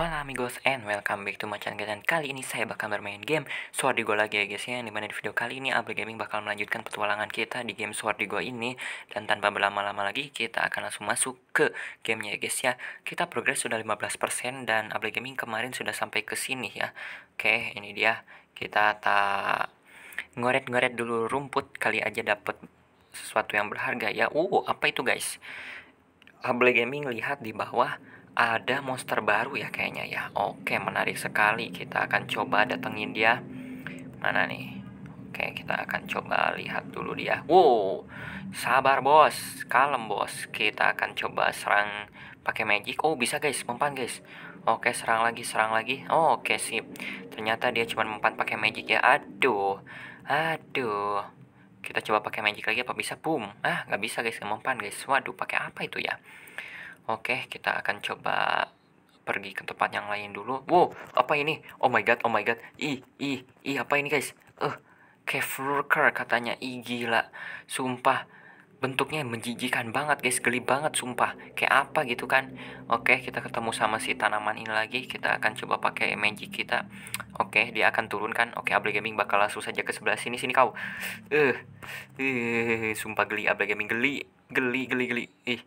Hola amigos and welcome back to my channel dan kali ini saya bakal bermain game Sword Go lagi ya guys ya dimana di video kali ini Abel Gaming bakal melanjutkan petualangan kita di game Sword Go ini dan tanpa berlama-lama lagi kita akan langsung masuk ke gamenya ya guys ya kita progres sudah 15% dan Abel Gaming kemarin sudah sampai ke sini ya oke ini dia kita tak ngoret-ngoret dulu rumput kali aja dapat sesuatu yang berharga ya uh apa itu guys Abel Gaming lihat di bawah ada monster baru ya kayaknya ya. Oke, menarik sekali. Kita akan coba datengin dia. Mana nih? Oke, kita akan coba lihat dulu dia. Wow, sabar bos, kalem bos. Kita akan coba serang pakai magic. Oh, bisa guys, mempan guys. Oke, serang lagi, serang lagi. oke sip. Ternyata dia cuma mempan pakai magic ya. Aduh, aduh. Kita coba pakai magic lagi apa bisa? Boom. Ah, nggak bisa guys, mempan guys. Waduh, pakai apa itu ya? Oke, kita akan coba pergi ke tempat yang lain dulu. Wow, apa ini? Oh my god, oh my god. Ih, ih, ih, apa ini guys? Eh, uh, katanya. Ih, gila. Sumpah, bentuknya menjijikan banget guys. Geli banget, sumpah. Kayak apa gitu kan. Oke, kita ketemu sama si tanaman ini lagi. Kita akan coba pakai magic kita. Oke, dia akan turun kan. Oke, Able Gaming bakal langsung saja ke sebelah sini. Sini kau. Eh, uh, uh, sumpah geli. Able Gaming geli. Geli, geli, geli. Ih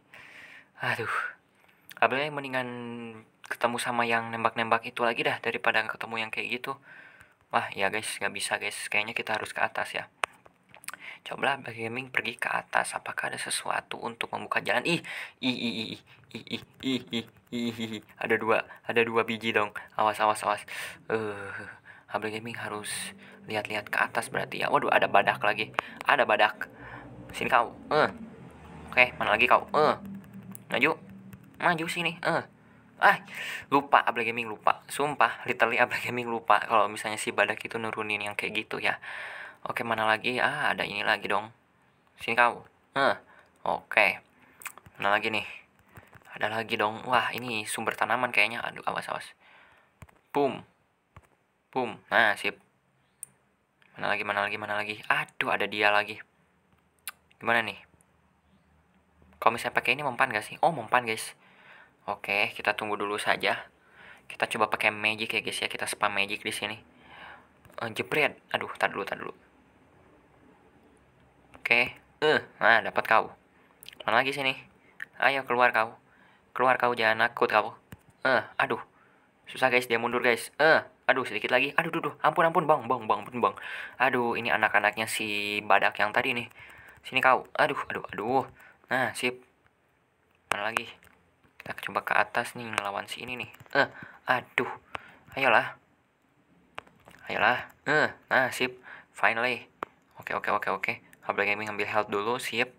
aduh abangnya mendingan ketemu sama yang nembak-nembak itu lagi dah daripada ketemu yang kayak gitu wah ya guys nggak bisa guys kayaknya kita harus ke atas ya cobalah gaming pergi ke atas apakah ada sesuatu untuk membuka jalan ih ih ih ih ih ih ih ih ih ih ada dua ada dua biji dong awas awas awas eh uh, Gaming harus lihat-lihat ke atas berarti ya waduh ada badak lagi ada badak sini kau eh uh. oke okay, mana lagi kau eh uh maju maju sini eh ah lupa Abla Gaming lupa sumpah literally Abla Gaming lupa kalau misalnya si badak itu nurunin yang kayak gitu ya oke mana lagi ah ada ini lagi dong sini kau eh oke mana lagi nih ada lagi dong wah ini sumber tanaman kayaknya aduh awas awas boom boom nah sip mana lagi mana lagi mana lagi aduh ada dia lagi gimana nih kalau misalnya pakai ini mempan gak sih? Oh, mempan guys. Oke, kita tunggu dulu saja. Kita coba pakai magic ya guys ya. Kita spam magic di sini. Uh, eh, jepret. Aduh, tar dulu, tar dulu. Oke. Eh, uh, nah dapat kau. Mana lagi sini? Ayo keluar kau. Keluar kau jangan takut kau. Eh, uh, aduh. Susah guys, dia mundur guys. Eh, uh, aduh sedikit lagi. Aduh, duh, duh. Ampun, ampun, Bang. Bang, Bang, ampun, Bang. Aduh, ini anak-anaknya si badak yang tadi nih. Sini kau. Aduh, aduh, aduh. Nah, sip. Mana lagi? Kita coba ke atas nih ngelawan si ini nih. Eh, aduh. Ayolah. Ayolah. Eh, nah, sip. Finally. Oke, oke, oke, oke. Hubble Gaming ambil health dulu, sip.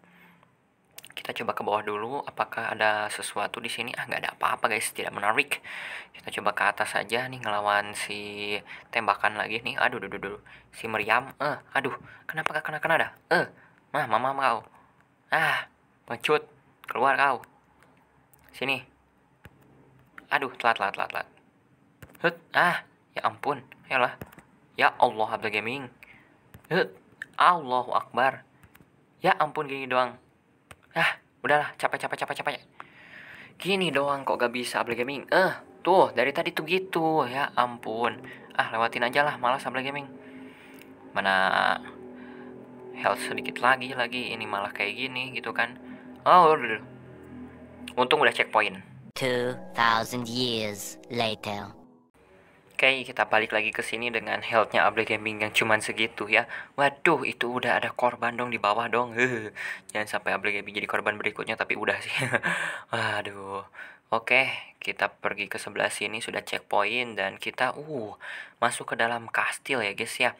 Kita coba ke bawah dulu. Apakah ada sesuatu di sini? Ah, nggak ada apa-apa, guys. Tidak menarik. Kita coba ke atas aja nih ngelawan si tembakan lagi nih. Aduh, aduh, aduh, duh. Si meriam. Eh, aduh. Kenapa kena-kena dah? Eh, mah, mama mau, Ah, Pengecut, keluar kau. Sini. Aduh, telat, telat, telat, telat. Hut, ah, ya ampun. ya Ayolah. Ya Allah, Abdul Gaming. Hut, Allahu Akbar. Ya ampun, gini doang. Ah, udahlah, capek, capek, capek, capek. Gini doang kok gak bisa Abdul Gaming. Eh, tuh, dari tadi tuh gitu. Ya ampun. Ah, lewatin aja lah, malas Abdul Gaming. Mana health sedikit lagi lagi ini malah kayak gini gitu kan Oh, udah. Untung udah checkpoint. 2000 years later. Oke, okay, kita balik lagi ke sini dengan healthnya Able Gaming yang cuman segitu ya. Waduh, itu udah ada korban dong di bawah dong. jangan sampai Able Gaming jadi korban berikutnya tapi udah sih. waduh Oke, okay, kita pergi ke sebelah sini sudah checkpoint dan kita uh masuk ke dalam kastil ya guys ya.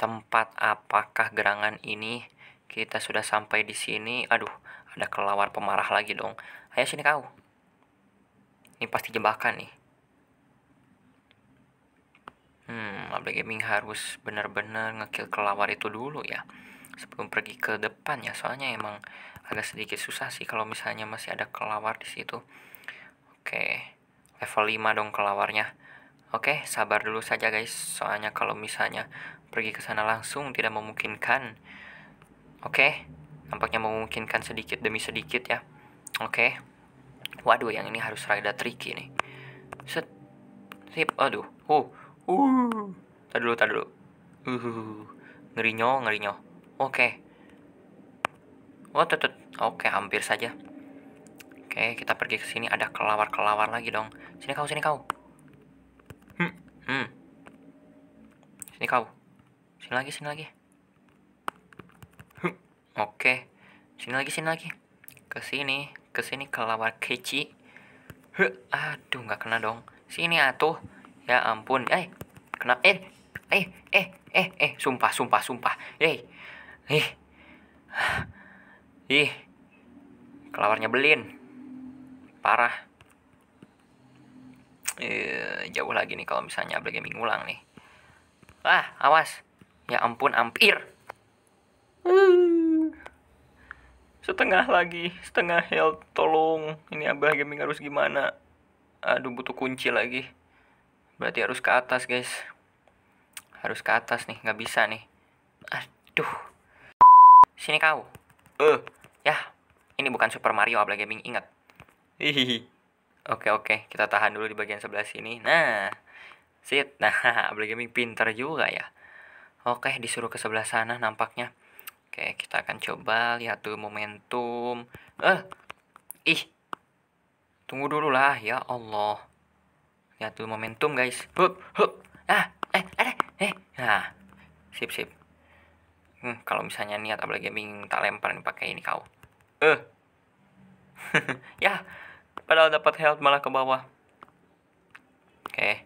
Tempat apakah gerangan ini? Kita sudah sampai di sini. Aduh, ada kelelawar pemarah lagi dong. Ayo sini kau. Ini pasti jebakan nih. Hmm, Mabel Gaming harus benar-benar ngekill kelawar itu dulu ya. Sebelum pergi ke depan ya, soalnya emang agak sedikit susah sih kalau misalnya masih ada kelawar di situ. Oke, level 5 dong kelawarnya. Oke, sabar dulu saja guys, soalnya kalau misalnya pergi ke sana langsung tidak memungkinkan. Oke. Nampaknya memungkinkan sedikit demi sedikit ya. Oke. Okay. Waduh, yang ini harus rada tricky nih. Set. Sip. Aduh. Oh. Uh. Tadi dulu, tadi dulu. Uh. Ngerinyo, ngerinyo. Oke. Okay. Oh, Oke, okay, hampir saja. Oke, okay, kita pergi ke sini. Ada kelawar-kelawar lagi dong. Sini kau, sini kau. Hmm. Hmm. Sini kau. Sini lagi, sini lagi. Oke, sini lagi, sini lagi. Ke sini, ke sini kelawar keci. Huh, aduh, nggak kena dong. Sini atuh. Ya ampun. Eh, kena. Eh, eh, eh, eh, eh. Sumpah, sumpah, sumpah. Eh, eh. Ih, eh, kelawarnya belin, Parah. Eh, jauh lagi nih kalau misalnya beli gaming ulang nih. Ah, awas. Ya ampun, ampir. Hmm. setengah lagi setengah health tolong ini abah gaming harus gimana aduh butuh kunci lagi berarti harus ke atas guys harus ke atas nih nggak bisa nih aduh sini kau eh uh, ya ini bukan Super Mario Abla Gaming ingat hihihi oke oke kita tahan dulu di bagian sebelah sini nah sit nah Abla Gaming pinter juga ya oke disuruh ke sebelah sana nampaknya Oke, kita akan coba lihat dulu momentum. Eh, ih, tunggu dulu lah ya Allah. Lihat dulu momentum guys. Hup, hup, ah, eh, ada, eh, nah, sip sip. Hmm, kalau misalnya niat apalagi gaming tak lempar nih pakai ini kau. Eh, ya, padahal dapat health malah ke bawah. Oke,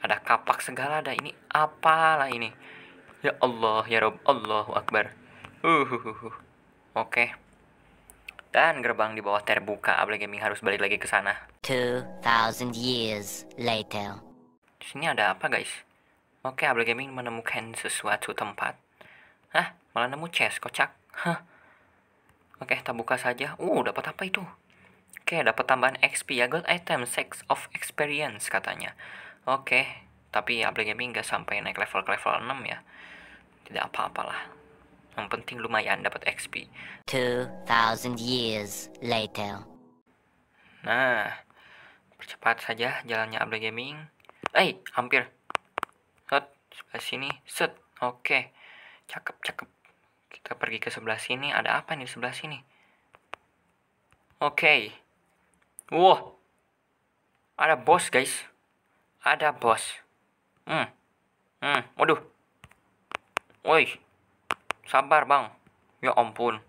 ada kapak segala, ada ini apalah ini Ya Allah, ya Rob, Allahu Akbar. Uhuhuhu. Oke. Dan gerbang di bawah terbuka, Able Gaming harus balik lagi ke sana. 2000 years later. Di sini ada apa, guys? Oke, Able Gaming menemukan sesuatu tempat. Hah, malah nemu chest, kocak. Hah. Oke, kita buka saja. Uh, dapat apa itu? Oke, dapat tambahan XP ya, gold item, sex of experience katanya. Oke, tapi Able Gaming nggak sampai naik level ke level 6 ya tidak apa-apalah. Yang penting lumayan dapat XP. 2000 years later. Nah, percepat saja jalannya Abla Gaming. Eh, hampir. Set, sebelah sini. Set, oke. Cakep, cakep. Kita pergi ke sebelah sini. Ada apa nih sebelah sini? Oke. Wah. Ada bos, guys. Ada bos. Hmm. Hmm, waduh woi sabar bang ya ampun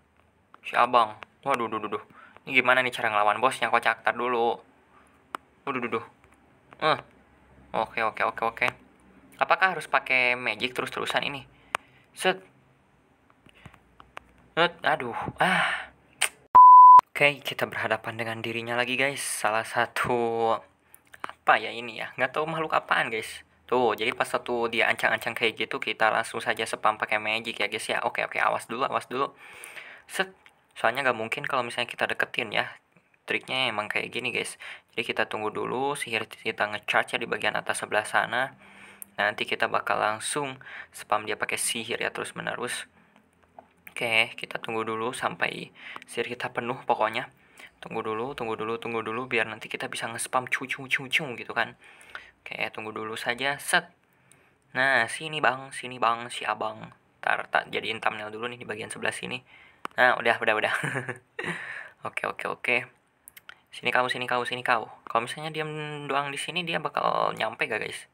si abang waduh duh, duh, ini gimana nih cara ngelawan bosnya kocak tar dulu waduh duh, duh. eh oke oke oke oke apakah harus pakai magic terus-terusan ini set set aduh ah Oke, okay, kita berhadapan dengan dirinya lagi guys. Salah satu apa ya ini ya? Gak tau makhluk apaan guys. Tuh, gitu. jadi pas satu dia ancang-ancang kayak gitu, kita langsung saja spam pakai magic ya guys ya. Oke, oke, awas dulu, awas dulu. Set. Soalnya nggak mungkin kalau misalnya kita deketin ya. Triknya emang kayak gini guys. Jadi kita tunggu dulu, sihir kita ngecharge ya di bagian atas sebelah sana. Nanti kita bakal langsung spam dia pakai sihir ya terus menerus. Oke, kita tunggu dulu sampai sihir kita penuh pokoknya. Tunggu dulu, tunggu dulu, tunggu dulu biar nanti kita bisa nge-spam cu cu cu cu gitu kan. Oke, tunggu dulu saja. Set. Nah, sini bang, sini bang, si abang. Tar, tak jadiin thumbnail dulu nih di bagian sebelah sini. Nah, udah, udah, udah. oke, oke, oke. Sini kau, sini kau, sini kau. Kalau misalnya diam doang di sini, dia bakal nyampe gak guys?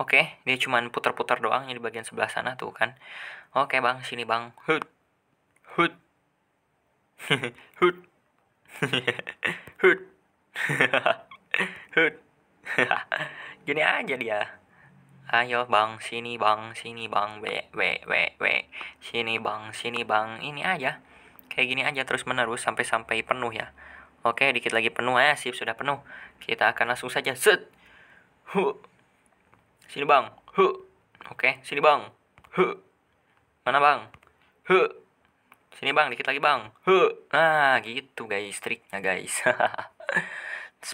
Oke, dia cuma putar-putar doang di bagian sebelah sana tuh kan. Oke bang, sini bang. Hut, hut, hut, hut, hut. Gini aja dia. Ayo bang, sini bang, sini bang, we, we, we, we. Sini bang, sini bang, ini aja. Kayak gini aja terus menerus sampai-sampai penuh ya. Oke, dikit lagi penuh ya, eh, sip sudah penuh. Kita akan langsung saja set. Hu. Sini bang. Hu. Oke, sini bang. Hu. Mana bang? Hu. Sini bang, dikit lagi bang. hu Nah, gitu guys, triknya guys.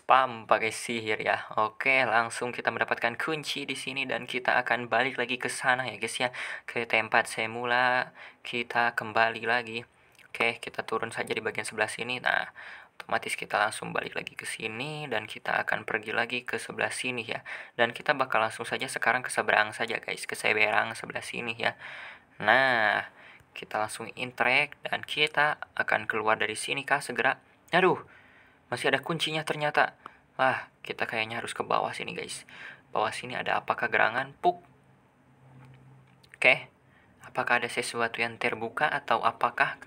spam pakai sihir ya. Oke, langsung kita mendapatkan kunci di sini dan kita akan balik lagi ke sana ya guys ya. Ke tempat semula kita kembali lagi. Oke, kita turun saja di bagian sebelah sini. Nah, otomatis kita langsung balik lagi ke sini dan kita akan pergi lagi ke sebelah sini ya dan kita bakal langsung saja sekarang ke seberang saja guys ke seberang sebelah sini ya nah kita langsung interact dan kita akan keluar dari sini kah segera aduh masih ada kuncinya ternyata. Wah, kita kayaknya harus ke bawah sini guys. Bawah sini ada apakah gerangan? Puk. Oke. Apakah ada sesuatu yang terbuka atau apakah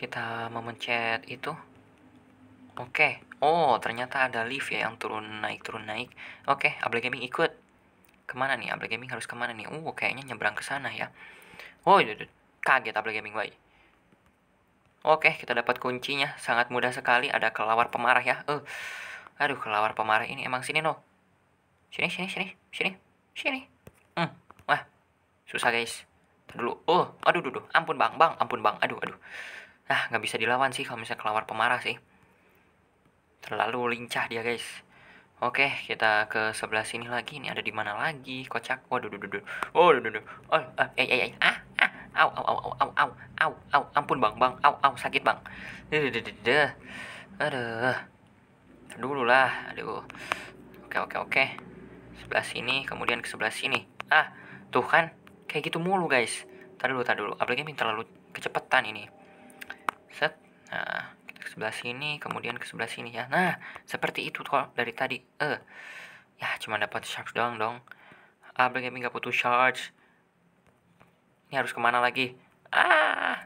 kita memencet itu? Oke. Oh, ternyata ada lift ya yang turun naik turun naik. Oke, okay, Able Gaming ikut. Kemana nih? Able Gaming harus kemana nih? Uh, kayaknya nyebrang ke sana ya. Oh, kaget Able Gaming, woi. Oke, kita dapat kuncinya. Sangat mudah sekali. Ada kelawar pemarah ya. Eh. Uh. Aduh, kelawar pemarah ini emang sini no. Sini, sini, sini, sini, sini. Hmm. Wah, susah guys. dulu. Oh, aduh, aduh, aduh. Ampun bang, bang, ampun bang. Aduh, aduh. Nah, nggak bisa dilawan sih kalau misalnya kelawar pemarah sih. Terlalu lincah dia guys. Oke, kita ke sebelah sini lagi. Ini ada di mana lagi? Kocak. Waduh, aduh, aduh. Oh, aduh, aduh. Oh, eh, eh, eh. eh. Ah, Au au au au au au au ampun bang bang au au sakit bang. Aduh. Dulu lah, aduh. Oke oke oke. Sebelah sini, kemudian ke sebelah sini. Ah, tuh kan kayak gitu mulu guys. Tadi dulu, tadi dulu. Apalagi minta terlalu kecepatan ini. Set. Nah, kita ke sebelah sini, kemudian ke sebelah sini ya. Nah, seperti itu kok dari tadi. Eh. Ya, cuma dapat shark doang dong. Apalagi ah, nggak butuh charge ini harus kemana lagi ah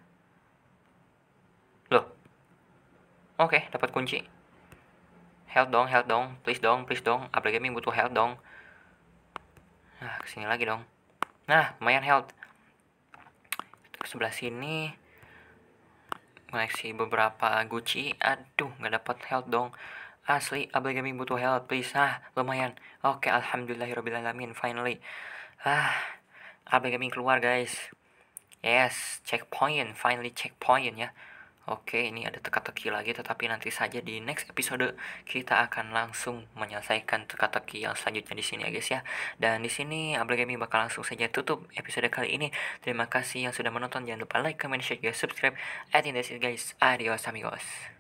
loh oke okay, dapat kunci help dong help dong please dong please dong upgrade gaming butuh help dong nah kesini lagi dong nah lumayan health, ke sebelah sini koleksi beberapa Gucci aduh nggak dapat health dong asli abel gaming butuh health please ah lumayan oke okay, alhamdulillahirobbilalamin finally ah abel gaming keluar guys Yes, checkpoint, finally checkpoint ya. Oke, ini ada teka-teki lagi, tetapi nanti saja di next episode kita akan langsung menyelesaikan teka-teki yang selanjutnya di sini ya guys ya. Dan di sini Gaming bakal langsung saja tutup episode kali ini. Terima kasih yang sudah menonton, jangan lupa like, comment, share, dan subscribe. I think that's it guys. Adios amigos.